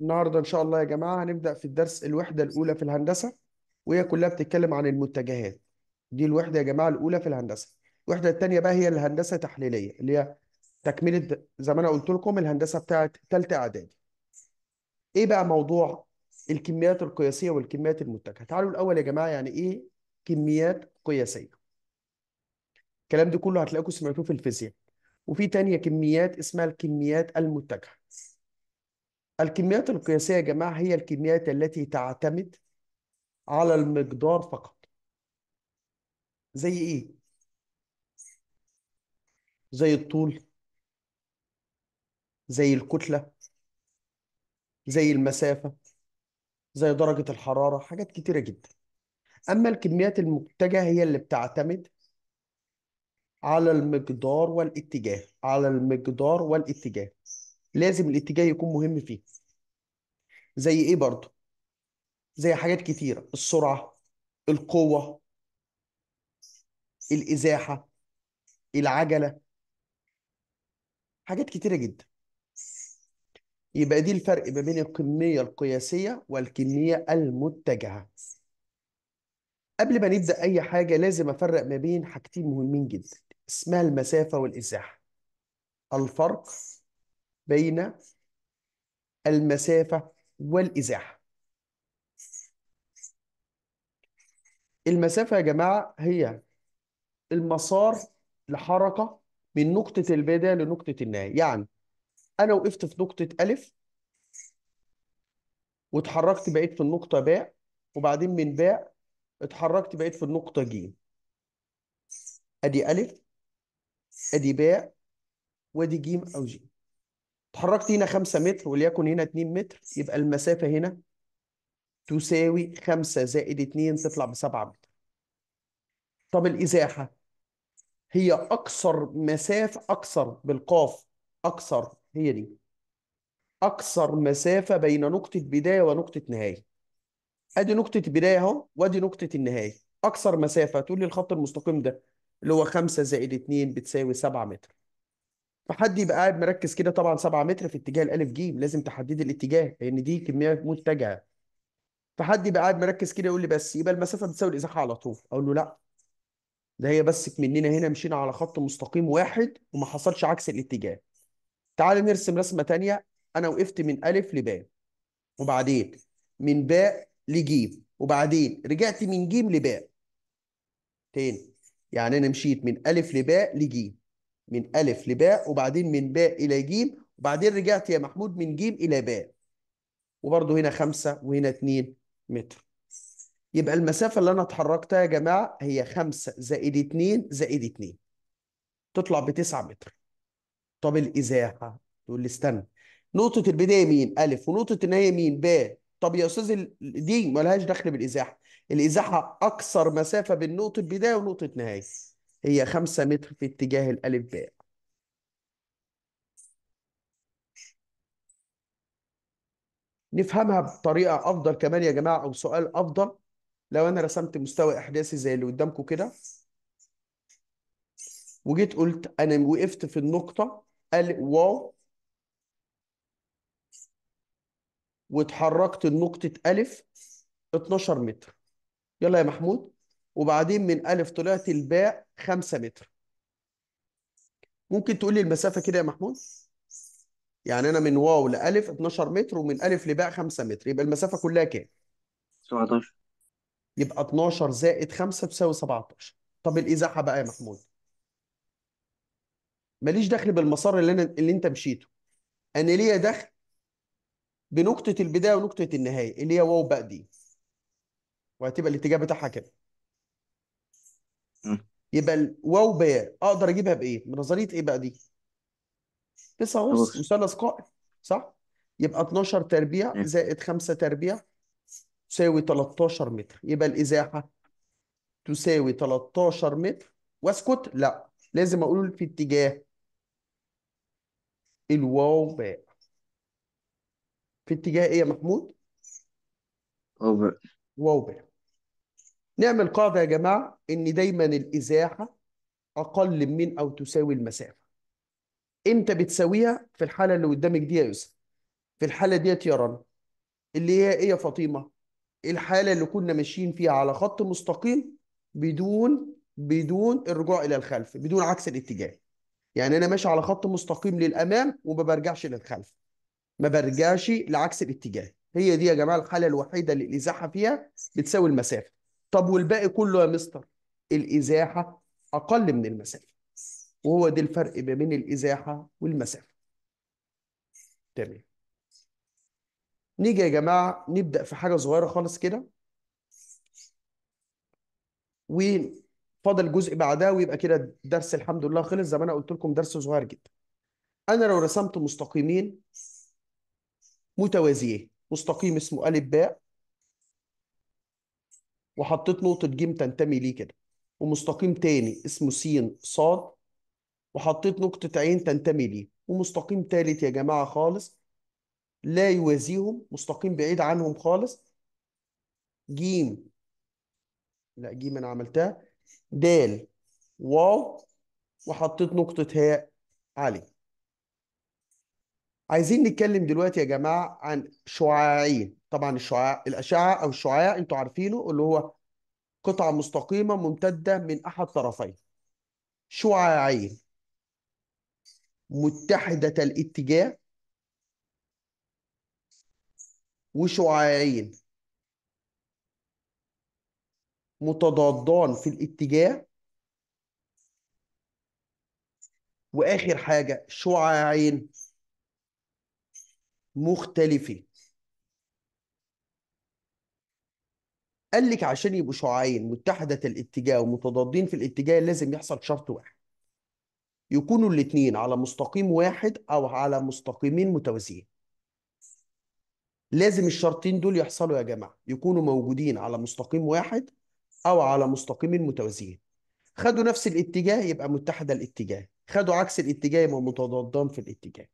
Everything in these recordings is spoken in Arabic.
النهارده ان شاء الله يا جماعه هنبدا في الدرس الوحده الاولى في الهندسه وهي كلها بتتكلم عن المتجهات دي الوحده يا جماعه الاولى في الهندسه الوحده الثانيه بقى هي الهندسه تحليليه اللي هي تكمله زي ما انا قلت لكم الهندسه بتاعه ثالثه اعدادي ايه بقى موضوع الكميات القياسيه والكميات المتجهه تعالوا الاول يا جماعه يعني ايه كميات قياسيه الكلام ده كله هتلاقوكم سمعتوه في الفيزياء وفي ثانيه كميات اسمها الكميات المتجهه الكميات القياسية يا جماعة هي الكميات التي تعتمد على المقدار فقط زي ايه؟ زي الطول زي الكتلة زي المسافة زي درجة الحرارة حاجات كتيرة جدا أما الكميات المتجهة هي اللي بتعتمد على المقدار والاتجاه على المقدار والاتجاه لازم الاتجاه يكون مهم فيه زي ايه برضه زي حاجات كتيره السرعه القوه الازاحه العجله حاجات كتيره جدا يبقى دي الفرق ما بين الكميه القياسيه والكميه المتجهه قبل ما نبدا اي حاجه لازم افرق ما بين حاجتين مهمين جدا اسمها المسافه والازاحه الفرق بين المسافة والإزاحة المسافة يا جماعة هي المسار لحركة من نقطة البداية لنقطة النهاية يعني أنا وقفت في نقطة ألف واتحركت بقيت في النقطة باء وبعدين من باء اتحركت بقيت في النقطة ج أدي ألف أدي باء وأدي ج أو ج اتحركت هنا 5 متر وليكن هنا 2 متر يبقى المسافة هنا تساوي 5 زائد 2 تطلع ب 7 متر. طب الإزاحة هي أقصر مسافة أقصر بالقاف أقصر هي دي. أقصر مسافة بين نقطة بداية ونقطة نهاية. أدي نقطة البداية أهو وأدي نقطة النهاية. أقصر مسافة تقول لي الخط المستقيم ده اللي هو 5 زائد 2 بتساوي 7 متر. فحد يبقى قاعد مركز كده طبعا 7 متر في اتجاه الالف جيم لازم تحدد الاتجاه لان دي كميه متجهه فحد يبقى قاعد مركز كده يقول لي بس يبقى المسافه بتساوي الازاحه على طول اقول له لا ده هي بس مننا هنا مشينا على خط مستقيم واحد وما حصلش عكس الاتجاه تعال نرسم رسمه ثانيه انا وقفت من الف لباء وبعدين من باء لجيم وبعدين رجعت من جيم لباء تاني يعني انا مشيت من الف لباء لجيم من ألف لباء وبعدين من باء إلى جيم وبعدين رجعت يا محمود من جيم إلى باء وبرضه هنا خمسة وهنا اتنين متر يبقى المسافة اللي أنا اتحركتها يا جماعة هي خمسة زائد اتنين زائد اتنين تطلع بتسعة متر طب الإزاحة تقول لي استنى نقطة البداية مين؟ ألف ونقطة النهاية مين؟ باء طب يا أستاذ دي مالهاش دخل بالإزاحة الإزاحة أكثر مسافة بين نقطة بداية ونقطة نهاية هي 5 متر في اتجاه الألف باء نفهمها بطريقة أفضل كمان يا جماعة أو سؤال أفضل لو أنا رسمت مستوى إحداثي زي اللي قدامكم كده وجيت قلت أنا وقفت في النقطة ال واو واتحركت لنقطة ألف 12 متر يلا يا محمود وبعدين من ألف طلعت الباء 5 متر ممكن تقول لي المسافة كده يا محمود؟ يعني أنا من واو لألف 12 متر ومن ألف لباء 5 متر يبقى المسافة كلها كام؟ 17 يبقى 12 زائد 5 تساوي 17 طب الإزاحة بقى يا محمود؟ ماليش دخل بالمسار اللي أنا اللي أنت مشيته أنا ليا دخل بنقطة البداية ونقطة النهاية اللي هي واو بقى دي وهتبقى الاتجاه بتاعها كده يبقى الواو باء اقدر اجيبها بايه؟ بنظريه ايه بقى دي؟ تسعه اس مثلث قائم صح؟ يبقى 12 تربيع زائد 5 تربيع تساوي 13 متر يبقى الازاحه تساوي 13 متر واسكت؟ لا لازم اقول في اتجاه الواو باء في اتجاه ايه يا محمود؟ واو باء واو باء نعمل قاعدة يا جماعة إن دايما الإزاحة أقل من أو تساوي المسافة إمتى بتساويها في الحالة اللي قدامك دي يا يوسف في الحالة ديت يا رنا اللي هي إيه يا فاطمة الحالة اللي كنا ماشيين فيها على خط مستقيم بدون بدون الرجوع إلى الخلف بدون عكس الاتجاه يعني أنا ماشي على خط مستقيم للأمام وما برجعش للخلف ما برجعش لعكس الاتجاه هي دي يا جماعة الحالة الوحيدة اللي الإزاحة فيها بتساوي المسافة طب والباقي كله يا مستر الازاحه اقل من المسافه وهو ده الفرق ما بين الازاحه والمسافه تمام نيجي يا جماعه نبدا في حاجه صغيره خالص كده وفاضل جزء بعدها ويبقى كده درس الحمد لله خلص زي ما انا قلت لكم درس صغير جدا انا لو رسمت مستقيمين متوازيين مستقيم اسمه ا ب وحطيت نقطه جيم تنتمي ليه كده ومستقيم تاني اسمه سين صاد وحطيت نقطه عين تنتمي ليه ومستقيم تالت يا جماعه خالص لا يوازيهم مستقيم بعيد عنهم خالص جيم لا جيم انا عملتها دال واو وحطيت نقطه هاء عليه عايزين نتكلم دلوقتي يا جماعه عن شعاعين طبعا الشعاع الاشعه او الشعاع انتوا عارفينه اللي هو قطعه مستقيمه ممتده من احد طرفين شعاعين متحده الاتجاه وشعاعين متضادان في الاتجاه واخر حاجه شعاعين مختلفة قال لك عشان يبقوا شعاعين متحدة الاتجاه ومتضادين في الاتجاه لازم يحصل شرط واحد يكونوا الاثنين على مستقيم واحد أو على مستقيمين متوازيين لازم الشرطين دول يحصلوا يا جماعة يكونوا موجودين على مستقيم واحد أو على مستقيمين متوازيين خدوا نفس الاتجاه يبقى متحدة الاتجاه خدوا عكس الاتجاه يبقى متضادان في الاتجاه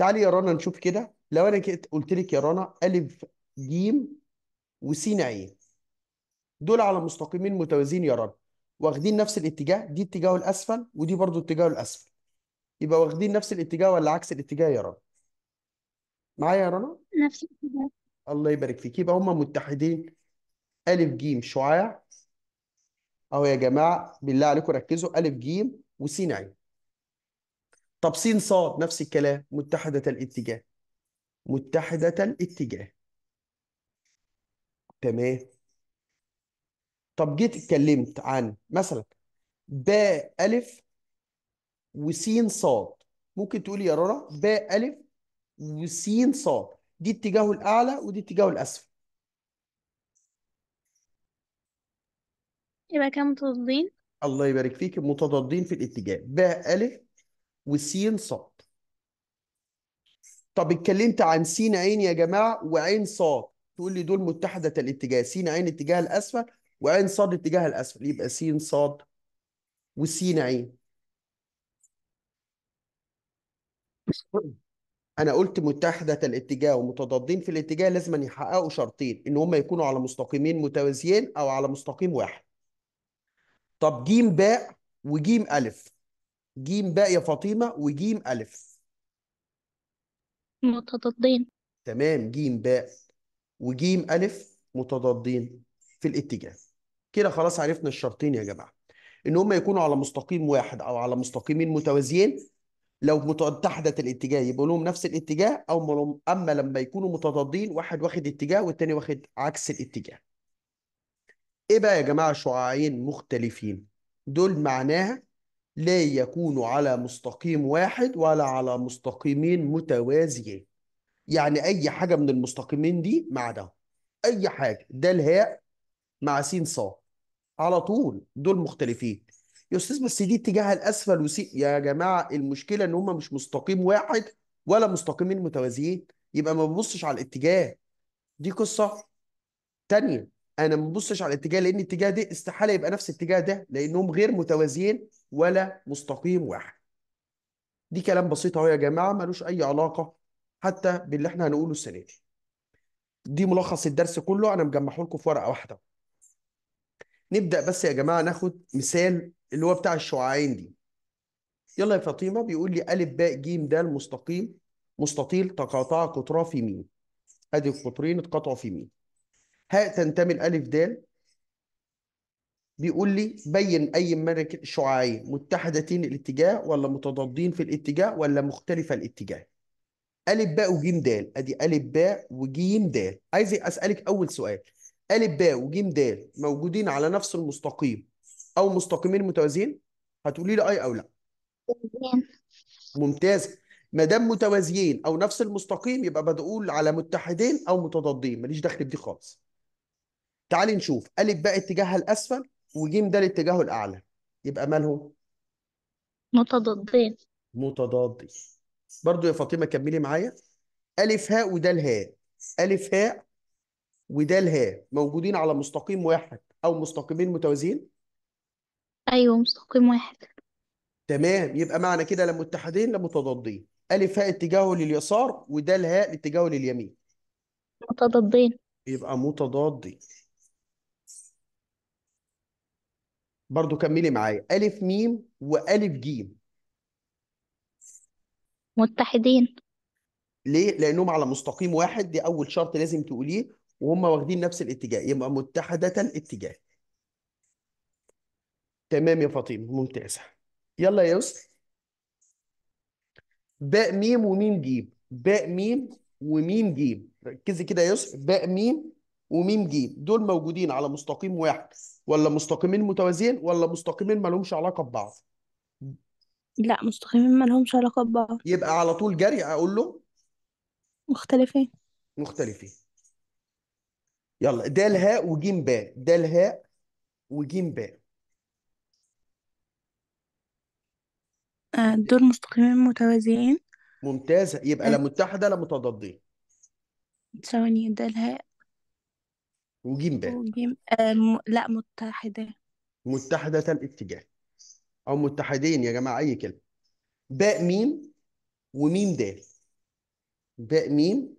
تعالي يا رنا نشوف كده لو انا قلت لك يا رنا ا ج وس ع دول على مستقيمين متوازيين يا رنا واخدين نفس الاتجاه دي اتجاهه الاسفل ودي برضو اتجاهه الاسفل يبقى واخدين نفس الاتجاه ولا عكس الاتجاه يا رنا معايا يا رنا نفس الاتجاه الله يبارك فيك يبقى هما متحدين ا ج شعاع اهو يا جماعه بالله عليكم ركزوا ا ج وس ع طب س ص نفس الكلام متحدة الاتجاه متحدة الاتجاه تمام طب جيت اتكلمت عن مثلا باء ألف وسين صاد ممكن تقولي يا رنا باء ألف وسين صاد دي اتجاهه الأعلى ودي اتجاهه الأسفل يبقى كام متضادين الله يبارك فيك متضادين في الاتجاه باء ألف وسين صاد طب اتكلمت عن س عين يا جماعه وعين صاد تقول لي دول متحده الاتجاه س عين اتجاه الاسفل وعين صاد اتجاه الاسفل يبقى س صاد وس عين انا قلت متحده الاتجاه ومتضادين في الاتجاه لازم أن يحققوا شرطين ان هم يكونوا على مستقيمين متوازيين او على مستقيم واحد طب ج ب وجيم الف جيم باء يا فاطمة وجيم ألف متضادين تمام جيم باء وجيم ألف متضادين في الاتجاه كده خلاص عرفنا الشرطين يا جماعة إن هم يكونوا على مستقيم واحد أو على مستقيمين متوازيين لو متحدت الاتجاه يبقى لهم نفس الاتجاه أو أما لما يكونوا متضادين واحد واخد اتجاه والتاني واخد عكس الاتجاه إيه بقى يا جماعة شعاعين مختلفين دول معناها لا يكون على مستقيم واحد ولا على مستقيمين متوازيين يعني اي حاجه من المستقيمين دي مع ده اي حاجه ده الهاء مع س ص على طول دول مختلفين يا استاذ بس دي اتجاهها الاسفل وسي يا جماعه المشكله ان هم مش مستقيم واحد ولا مستقيمين متوازيين يبقى ما ببصش على الاتجاه دي قصه تانية انا ما ببصش على الاتجاه لان الاتجاه ده استحاله يبقى نفس الاتجاه ده لانهم غير متوازيين ولا مستقيم واحد دي كلام بسيط اهو يا جماعه ملوش اي علاقه حتى باللي احنا هنقوله السنه دي دي ملخص الدرس كله انا مجمعه لكم في ورقه واحده نبدا بس يا جماعه ناخد مثال اللي هو بتاع الشعاعين دي يلا يا فاطمه بيقول لي الف باء ج د مستقيم مستطيل تقاطع قطراه في مين ادي القطرين اتقاطعوا في مين هاء تنتمي لألف دال بيقول لي بين أي مارك شعاعين متحدتين الاتجاه ولا متضادين في الاتجاه ولا مختلفة الاتجاه ألف باء وجيم دال أدي ألف باء وجيم دال عايز أسألك أول سؤال ألف باء وجيم دال موجودين على نفس المستقيم أو مستقيمين متوازيين هتقولي لي أي آه أو لا ممتاز ما دام متوازيين او نفس المستقيم يبقى بقول على متحدين او متضادين ماليش دخل بدي خالص تعالي نشوف ألف باء اتجاهها الأسفل وجيم ده اتجاهه الأعلى يبقى مالهم؟ متضادين متضادين برضو يا فاطمة كملي معايا ألف هاء وده الهاء ألف هاء وده الهاء موجودين على مستقيم واحد أو مستقيمين متوازيين؟ أيوه مستقيم واحد تمام يبقى معنى كده لا متحدين لا متضادين ألف هاء اتجاهه لليسار وده الهاء اتجاهه لليمين متضادين يبقى متضادين برضو كملي معايا ألف ميم وألف جيم متحدين ليه؟ لأنهم على مستقيم واحد دي أول شرط لازم تقوليه وهم واخدين نفس الاتجاه يبقى متحدة الاتجاه تمام يا فاطمة ممتازة يلا يا يسر باء ميم وميم جيم باء ميم وميم جيم ركزي كده يا يسر باء ميم وميم جيم دول موجودين على مستقيم واحد ولا مستقيمين متوازيين ولا مستقيمين ما لهمش علاقه ببعض لا مستقيمين ما لهمش علاقة ببعض يبقى على طول جري اقول له مختلفين مختلفين يلا د هاء وج ب د هاء وج ب آه، دول مستقيمين متوازيين ممتازه يبقى لا آه. متحده لا متضادين ثواني ده الهاء وجيم باء وجيم أم... آه، لا متحدة متحدة الاتجاه أو متحدين يا جماعة أي كلمة باء ميم وميم دال باء ميم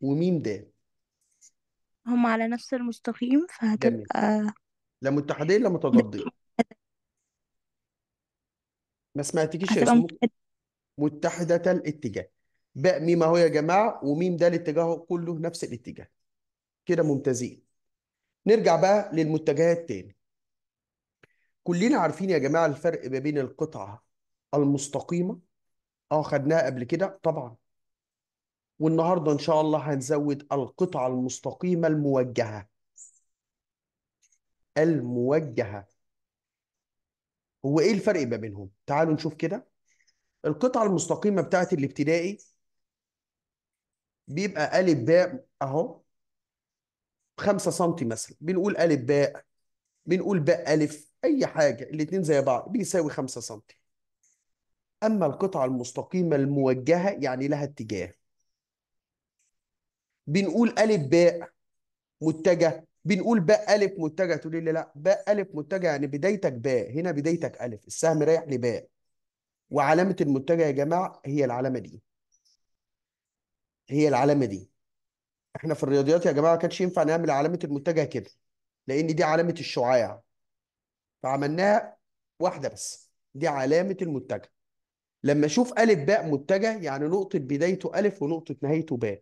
وميم دال هم على نفس المستقيم فهتبقى لا متحدين لا متضادين ما سمعتكيش يا متحدة متحدة الاتجاه باء ميم أهو يا جماعة وميم دال اتجاهه كله نفس الاتجاه كده ممتازين نرجع بقى للمتجهات تاني كلنا عارفين يا جماعه الفرق ما بين القطعه المستقيمه اه خدناها قبل كده طبعا والنهارده ان شاء الله هنزود القطعه المستقيمه الموجهه الموجهه هو ايه الفرق ما بينهم تعالوا نشوف كده القطعه المستقيمه بتاعت الابتدائي بيبقى الف باء اهو 5 سم مثلا بنقول ا باء بنقول باء ا اي حاجه الاثنين زي بعض بيساوي 5 سم اما القطعه المستقيمه الموجهه يعني لها اتجاه بنقول ا باء متجه بنقول باء ا متجه تقولي لي لا باء ا متجه يعني بدايتك باء هنا بدايتك ا السهم رايح لباء وعلامه المتجه يا جماعه هي العلامه دي هي العلامه دي احنا في الرياضيات يا جماعه ما كانش ينفع نعمل علامه المتجه كده لان دي علامه الشعاع فعملناها واحده بس دي علامه المتجه لما اشوف ا ب متجه يعني نقطه بدايته ا ونقطه نهايته ب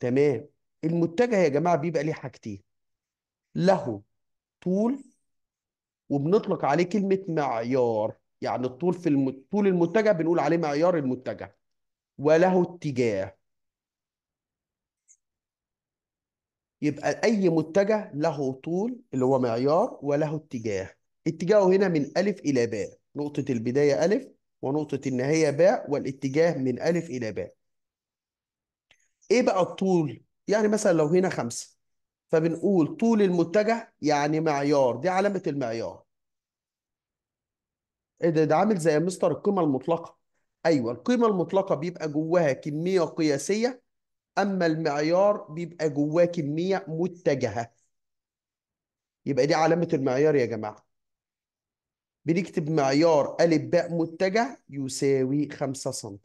تمام المتجه يا جماعه بيبقى ليه حاجتين له طول وبنطلق عليه كلمه معيار يعني الطول في الم... طول المتجه بنقول عليه معيار المتجه وله اتجاه يبقى اي متجه له طول اللي هو معيار وله اتجاه اتجاهه هنا من الف الى باء نقطه البدايه الف ونقطه النهايه باء والاتجاه من الف الى باء ايه بقى الطول يعني مثلا لو هنا خمسة فبنقول طول المتجه يعني معيار دي علامه المعيار ايه ده ده عامل زي مستر القيمه المطلقه ايوه القيمه المطلقه بيبقى جواها كميه قياسيه اما المعيار بيبقى جواه كميه متجهه يبقى دي علامه المعيار يا جماعه بنكتب معيار ا ب متجه يساوي 5 سم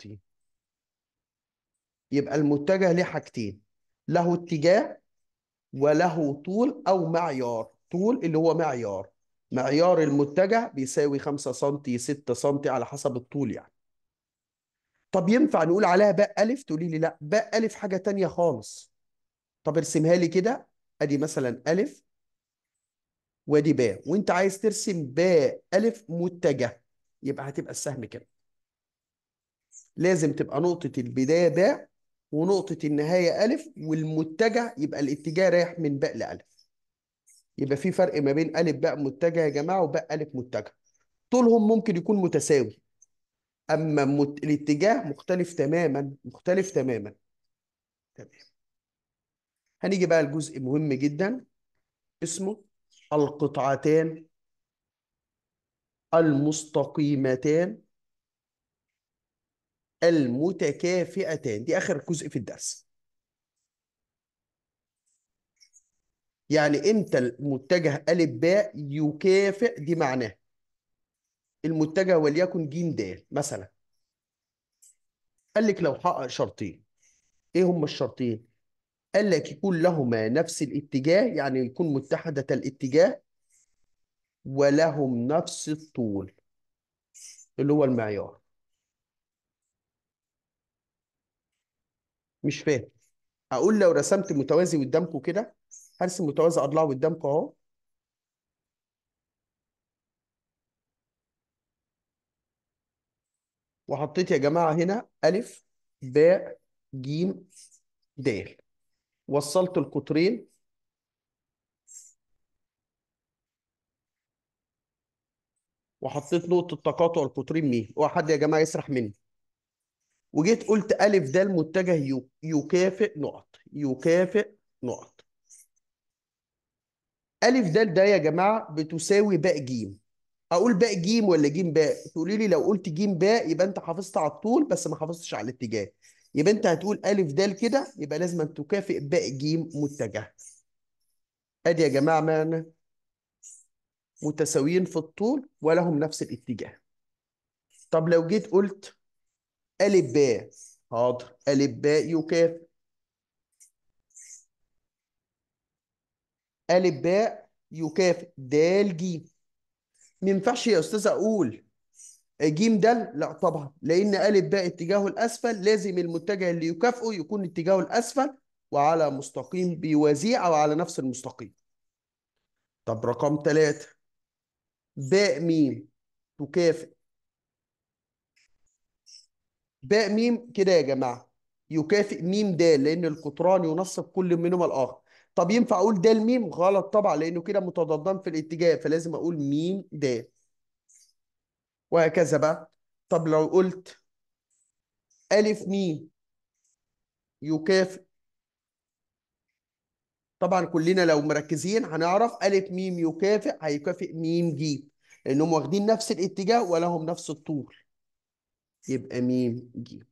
يبقى المتجه ليه حاجتين له اتجاه وله طول او معيار طول اللي هو معيار معيار المتجه بيساوي 5 سم 6 سم على حسب الطول يعني طب ينفع نقول عليها باء ألف تقولي لي لا باء ألف حاجة تانية خالص طب ارسمها لي كده أدي مثلا ألف وادي باء وانت عايز ترسم باء ألف متجه يبقى هتبقى السهم كده لازم تبقى نقطة البداية باء ونقطة النهاية ألف والمتجه يبقى الاتجاه رايح من باء لألف يبقى في فرق ما بين ألف باء متجه يا جماعة وباء ألف متجه طولهم ممكن يكون متساوي اما مت... الاتجاه مختلف تماما مختلف تماما تمام هنيجي بقى لجزء مهم جدا اسمه القطعتان المستقيمتان المتكافئتان دي اخر جزء في الدرس يعني امتى المتجه الف باء يكافئ دي معناه المتجه وليكن ج د مثلا قال لك لو حقق شرطين ايه هما الشرطين قال لك يكون لهما نفس الاتجاه يعني يكون متحدة الاتجاه ولهم نفس الطول اللي هو المعيار مش فاهم اقول لو رسمت متوازي قدامكم كده هرسم متوازي اضلاع قدامكم اهو وحطيت يا جماعه هنا الف باء جيم د وصلت القطرين وحطيت نقطه تقاطع القطرين مين وحد يا جماعه يسرح مني وجيت قلت الف د متجه يكافئ نقط يكافئ نقط الف دال ده يا جماعه بتساوي باء جيم اقول باء جيم ولا جيم باء تقولي لي لو قلت جيم باء يبقى انت حافظت على الطول بس ما حافظتش على الاتجاه يبقى انت هتقول الف دال كده يبقى لازم أن تكافئ باء جيم متجه ادي يا جماعه معنى متساويين في الطول ولهم نفس الاتجاه طب لو جيت قلت الف باء حاضر الف باء يكافئ الف باء يكافئ د ج ما ينفعش يا استاذ اقول ج د لا طبعا لان ا ب اتجاهه الاسفل لازم المتجه اللي يكافئه يكون اتجاهه الاسفل وعلى مستقيم بيوازيه او على نفس المستقيم طب رقم ثلاثة ب م تكافئ ب م كده يا جماعه يكافئ م د لان القطران ينصب كل منهما الاخر طب ينفع اقول د م غلط طبعا لانه كده متضادان في الاتجاه فلازم اقول م د وهكذا بقى طب لو قلت ألف م يكافئ طبعا كلنا لو مركزين هنعرف ألف م يكافئ هيكافئ م ج لأنهم واخدين نفس الاتجاه ولهم نفس الطول يبقى م ج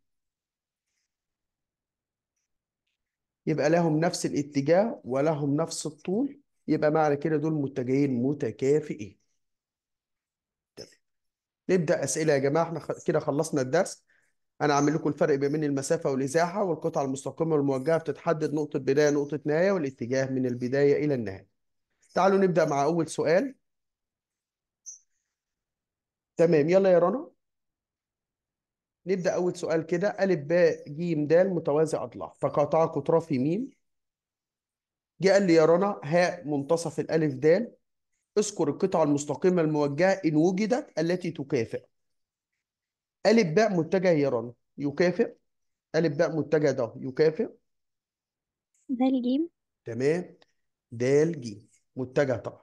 يبقى لهم نفس الاتجاه ولهم نفس الطول يبقى معنى كده دول متجهين متكافئين تمام نبدا اسئله يا جماعه احنا كده خلصنا الدرس انا عامل لكم الفرق بين المسافه والازاحه والقطعه المستقيمه والموجهه بتتحدد نقطه بدايه نقطه نهايه والاتجاه من البدايه الى النهايه تعالوا نبدا مع اول سؤال تمام يلا يا رنا نبدا اول سؤال كده ا ب ج د متوازي اضلاع فقطع كترفي م جه قال لي يا رنا ها منتصف الالف د اذكر القطعه المستقيمه الموجهه ان وجدت التي تكافئ ا ب متجه يا رنا يكافئ ا ب متجه ده يكافئ د ج تمام د ج متجه طبعا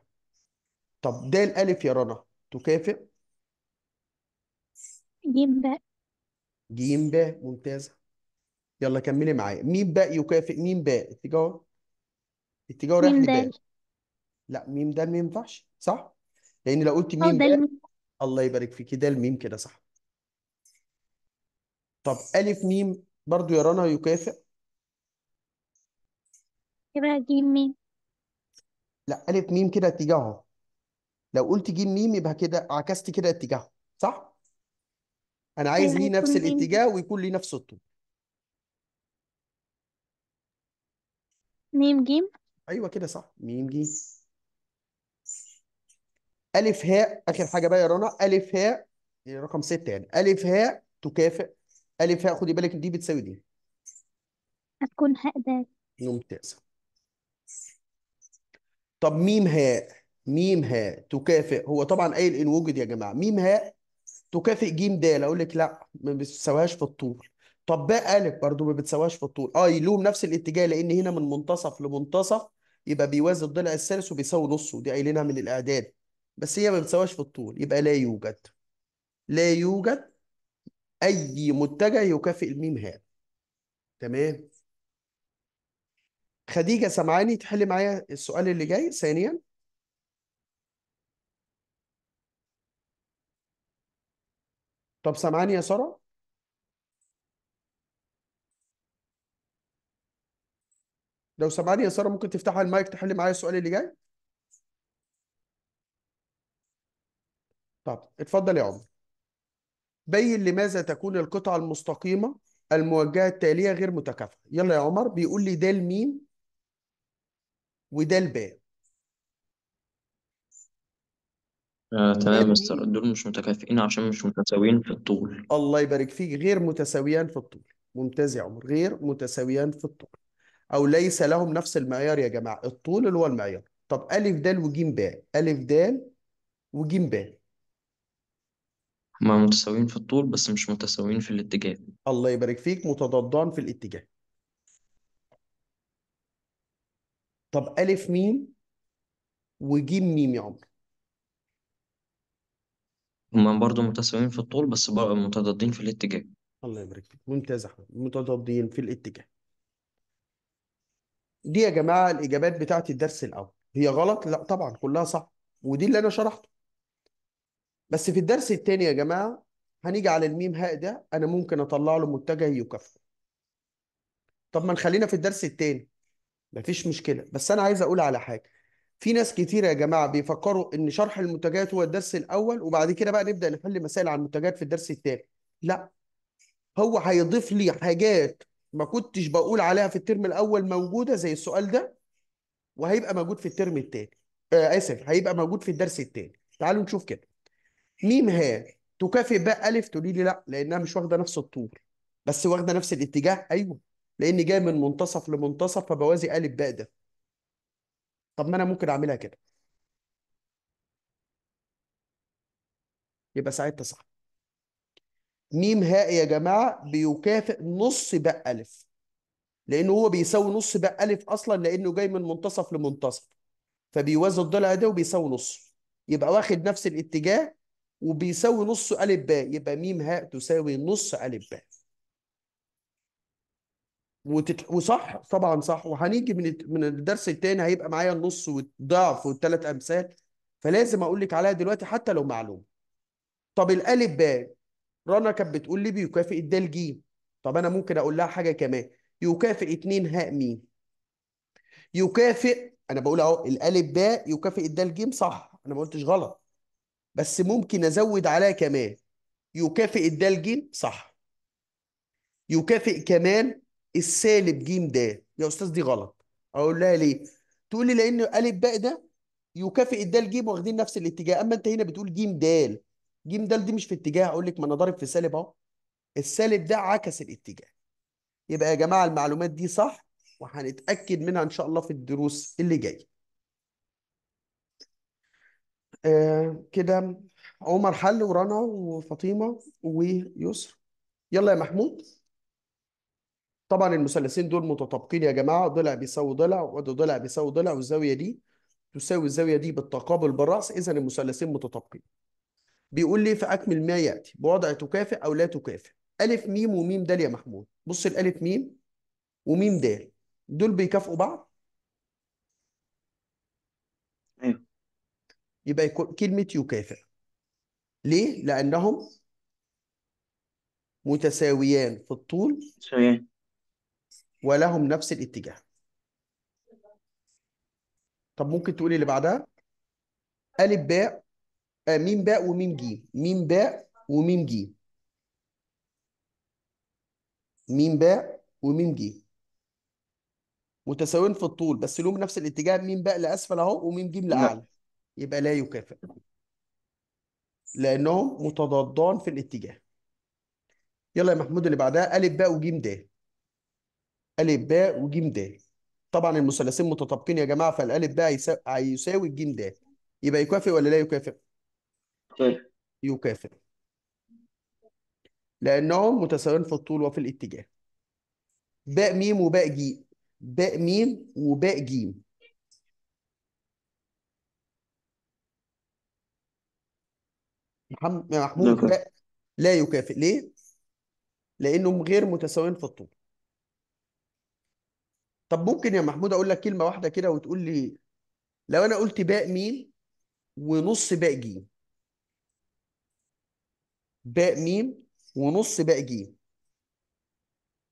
طب د ا يا رنا تكافئ ج ب ج ب ممتازة يلا كملي معايا مين باء يكافئ مين باء اتجاه اتجاه رايح ميم لباء لا ميم دال ما ينفعش صح لأن لو قلت آه، ميم ب الله يبارك فيكي ده الميم كده صح طب ألف ميم برضو يا رنا يكافئ يبقى ج م لا ألف ميم كده اتجاهه لو قلت ج ميم يبقى كده عكست كده اتجاهه صح انا عايز ليه نفس الاتجاه ويكون ليه نفس الطول ميم جيم ايوه كده صح ميم جيم الف هاء اخر حاجه بقى يا رنا الف هاء يعني رقم ستة يعني الف هاء تكافئ الف هاء خدي بالك دي بتساوي دي هتكون هاء دال ممتاز طب ميم هاء ميم هاء تكافئ هو طبعا قايل ان وجد يا جماعه ميم هاء تكافئ ج د اقول لك لا ما بتساويهاش في الطول طب باء ا برضو ما بتساويهاش في الطول اه يلوم نفس الاتجاه لان هنا من منتصف لمنتصف يبقى بيوازي الضلع الثالث وبيساوي نصه دي قايلينها من الاعداد بس هي ما بتساواش في الطول يبقى لا يوجد لا يوجد اي متجه يكافئ الميم ه تمام خديجه سمعاني تحل معايا السؤال اللي جاي ثانيا طب سامعاني يا ساره لو سامعاني يا ساره ممكن تفتحي المايك تحلي معايا السؤال اللي جاي طب اتفضل يا عمر بين لماذا تكون القطعة المستقيمة الموجهة التالية غير متكافئة يلا يا عمر بيقول لي ده الميم وده الباء آه تمام مستر فاهمني دول مش متكافئين عشان مش متساويين في الطول الله يبارك فيك غير متساويان في الطول ممتاز يا عمر غير متساويان في الطول او ليس لهم نفس المعيار يا جماعه الطول اللي هو المعيار طب الف دال وجيم باء الف دال وجيم باء هما متساويين في الطول بس مش متساويين في الاتجاه الله يبارك فيك متضادان في الاتجاه طب الف ميم وجيم ميم يا عمر هما برضو متساويين في الطول بس متضادين في الاتجاه الله يبارك فيك ممتاز يا احمد متضادين في الاتجاه دي يا جماعه الاجابات بتاعت الدرس الاول هي غلط لا طبعا كلها صح ودي اللي انا شرحته بس في الدرس الثاني يا جماعه هنيجي على الميم هاء ده انا ممكن اطلع له متجه يكافئه طب ما نخلينا في الدرس الثاني مفيش مشكله بس انا عايز اقول على حاجه في ناس كتير يا جماعه بيفكروا ان شرح المنتجات هو الدرس الاول وبعد كده بقى نبدا نحل مسائل عن المنتجات في الدرس الثاني لا هو هيضيف لي حاجات ما كنتش بقول عليها في الترم الاول موجوده زي السؤال ده وهيبقى موجود في الترم الثاني آه اسف هيبقى موجود في الدرس الثاني تعالوا نشوف كده ميم ها تكافئ باء الف تقولي لي لا لانها مش واخده نفس الطول بس واخده نفس الاتجاه ايوه لان جاي من منتصف لمنتصف فبوازي الف باء ده طب ما انا ممكن اعملها كده يبقى ساعتها صح ميم هاء يا جماعه بيكافئ نص باء الف لانه هو بيساوي نص باء الف اصلا لانه جاي من منتصف لمنتصف فبيوازي الضلع ده وبيساوي نص يبقى واخد نفس الاتجاه وبيساوي نص ا ب يبقى ميم هاء تساوي نص ا ب وتت... وصح طبعا صح وهنيجي من من الدرس الثاني هيبقى معايا النص والضعف والثلاث امثال فلازم اقول لك عليها دلوقتي حتى لو معلومه. طب الالف باء رنا كانت بتقول لي بيكافئ الدال ج طب انا ممكن اقول لها حاجه كمان يكافئ اتنين هاء ميم. يكافئ انا بقول اهو الالف باء يكافئ الدال ج صح انا ما قلتش غلط. بس ممكن ازود عليها كمان يكافئ الدال ج صح. يكافئ كمان السالب ج د يا استاذ دي غلط اقول لها ليه تقول لي لان ا ب ده يكافئ الدال ج واخدين نفس الاتجاه اما انت هنا بتقول ج د ج د دي مش في اتجاه اقول لك ما انا ضارب في سالب اهو السالب ده عكس الاتجاه يبقى يا جماعه المعلومات دي صح وهنتاكد منها ان شاء الله في الدروس اللي جايه آه كده عمر حل ورنا وفاطمه ويسر يلا يا محمود طبعا المثلثين دول متطابقين يا جماعه ضلع بيساوي ضلع ضلع بيساوي ضلع والزاويه دي تساوي الزاويه دي بالتقابل بالراس اذا المثلثين متطابقين بيقول لي فاكمل ما ياتي بوضع تكافئ او لا تكافئ الف م وم د يا محمود بص الالف م وم د دول بيكافئوا بعض إيه. يبقى كلمه يكافئ ليه لانهم متساويان في الطول متساويان ولهم نفس الاتجاه طب ممكن تقولي اللي بعدها ألف باء آه، ميم باء وميم جيم ميم باء وميم جيم ميم باء وميم جيم متساويين في الطول بس لهم نفس الاتجاه ميم باء لأسفل أهو وميم جيم لأعلى نعم. يبقى لا يكافئ لأنهم متضادان في الاتجاه يلا يا محمود اللي بعدها ألف باء وجيم د الف باء وجيم دال طبعا المثلثين متطابقين يا جماعه فالالف باء هيساوي الجيم دال يبقى يكافئ ولا لا يكافئ؟ طيب. يكافئ لانهم متساويين في الطول وفي الاتجاه باء ميم وباء جيم باء ميم وباء جيم محمود لا, لا يكافئ ليه؟ لانهم غير متساويين في الطول طب ممكن يا محمود اقول لك كلمه واحده كده وتقول لي لو انا قلت باء ميم ونص باء جيم باء ميم ونص باء جيم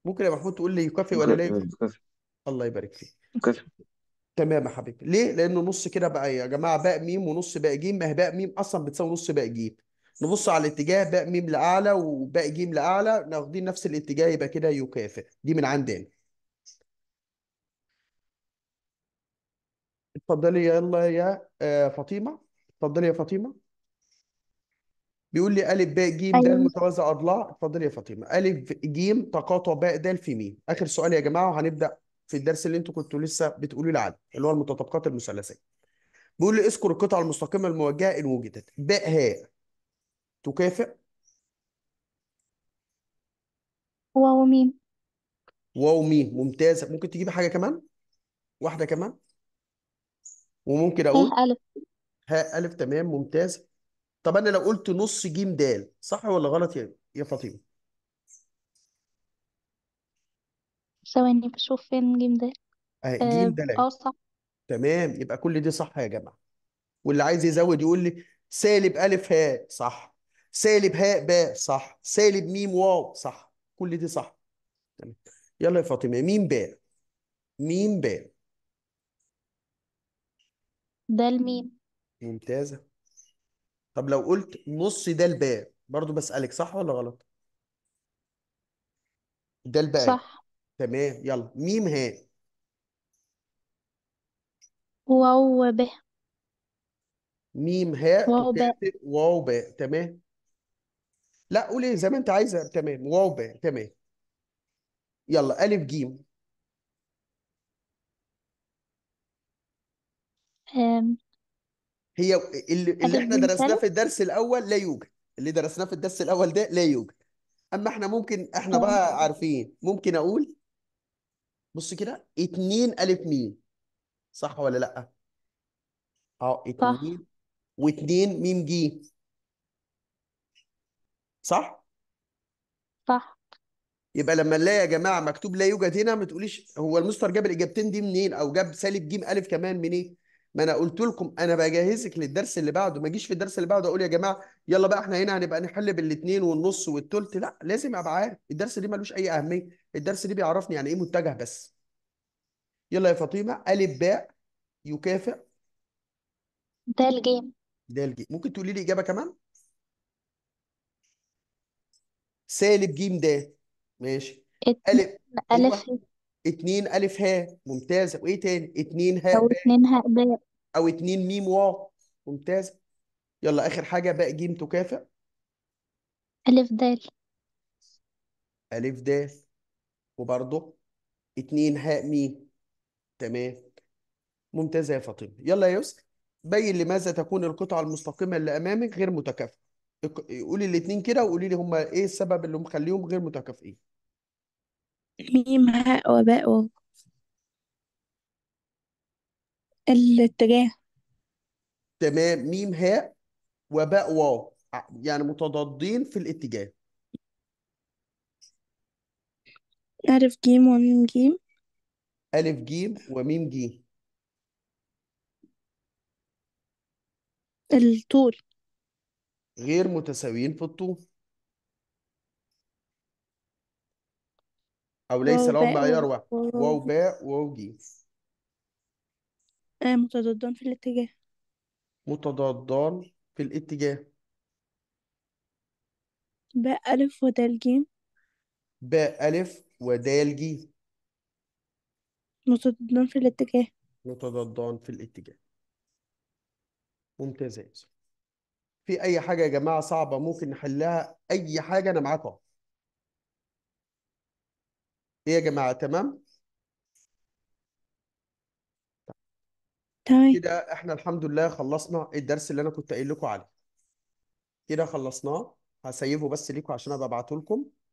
ممكن يا محمود تقول لي يكافئ ولا لا يكافئ الله يبارك فيك يكافئ تمام يا حبيبي ليه لانه نص كده بقى يا جماعه باء ميم ونص باء جيم ما هي باء ميم اصلا بتساوي نص باء جيم نبص على الاتجاه باء ميم لاعلى وباء جيم لاعلى ناخدين نفس الاتجاه يبقى كده يكافئ دي من عندنا اتفضلي يلا يا آه، فاطمه اتفضلي يا فاطمه بيقول لي الف باء جيم أيوة. دال متوازي اضلاع اتفضلي يا فاطمه الف جيم تقاطع باء دال في م اخر سؤال يا جماعه وهنبدا في الدرس اللي انتوا كنتوا لسه بتقولوا لي عليه اللي هو المتطابقات المثلثيه بيقول لي اذكر القطعه المستقيمه الموجهه ان وجدت باء هاء تكافئ واو ميم واو ميم ممتازه ممكن تجيبي حاجه كمان واحده كمان وممكن اقول ه ألف هاء الف تمام ممتاز طب انا لو قلت نص جيم دال صح ولا غلط يا يا فاطمه ثواني بشوف فين جيم ده اهي اه جيم دال آه، صح تمام يبقى كل دي صح يا جماعه واللي عايز يزود يقول لي سالب الف هاء صح سالب هاء باء صح سالب ميم واو صح كل دي صح تمام يلا يا فاطمه ميم باء ميم باء ده الميم ممتازة طب لو قلت نص ده الباء برضو بسألك صح ولا غلط ده الباء صح تمام يلا ميم هاء واو ب ميم هاء واو باء وكاتب واو باء تمام لا قولي زي ما انت عايزة تمام واو باء تمام يلا ألف جيم هي اللي, اللي احنا درسناه في الدرس الاول لا يوجد اللي درسناه في الدرس الاول ده لا يوجد اما احنا ممكن احنا آه. بقى عارفين ممكن اقول بص كده 2 الف ميم صح ولا لا اه 2 و2 ميم جيم صح صح يبقى لما نلاقي يا جماعه مكتوب لا يوجد هنا ما تقوليش هو المستر جاب الاجابتين دي منين او جاب سالب جيم الف كمان منين ما انا قلت لكم انا بجهزك للدرس اللي بعده ما اجيش في الدرس اللي بعده اقول يا جماعه يلا بقى احنا هنا هنبقى نحل بالاثنين والنص والثلث لا لازم ابقى عارف الدرس دي ملوش اي اهميه الدرس دي بيعرفني يعني ايه متجه بس يلا يا فاطمه الف باء يكافئ ده الجيم ده الجيم ممكن تقولي لي اجابه كمان سالب ج د ماشي الف ألف ايوه اتنين الف ها ممتازه وايه تاني اتنين هاء باء او اتنين ميم واو ممتاز يلا اخر حاجه باء جيم تكافئ ألف دال ألف دال وبرضه اتنين هاء ميم تمام ممتازة يا فاطمة يلا يا يوسف بين لماذا تكون القطعة المستقيمة اللي أمامك غير متكافئة قولي الاثنين كده وقولي لي هما إيه السبب اللي مخليهم غير متكافئين ميم هاء وباء واو الاتجاه تمام ميم هاء وباء واو يعني متضادين في الاتجاه ألف جيم وميم جيم ألف جيم وميم جيم الطول غير متساويين في الطول أو ليس لهم معيار واحد واو باء واو جيم آه متضادان في الاتجاه متضادان في الاتجاه باء ألف ودال جيم باء ألف ودال جيم متضادان في الاتجاه متضادان في الاتجاه ممتاز يا في أي حاجة يا جماعة صعبة ممكن نحلها أي حاجة أنا معاكم إيه يا جماعة تمام تمام طيب. كده احنا الحمد لله خلصنا الدرس اللي انا كنت قايل لكم عليه كده خلصناه هسيبه بس ليكم عشان ابقى ابعته لكم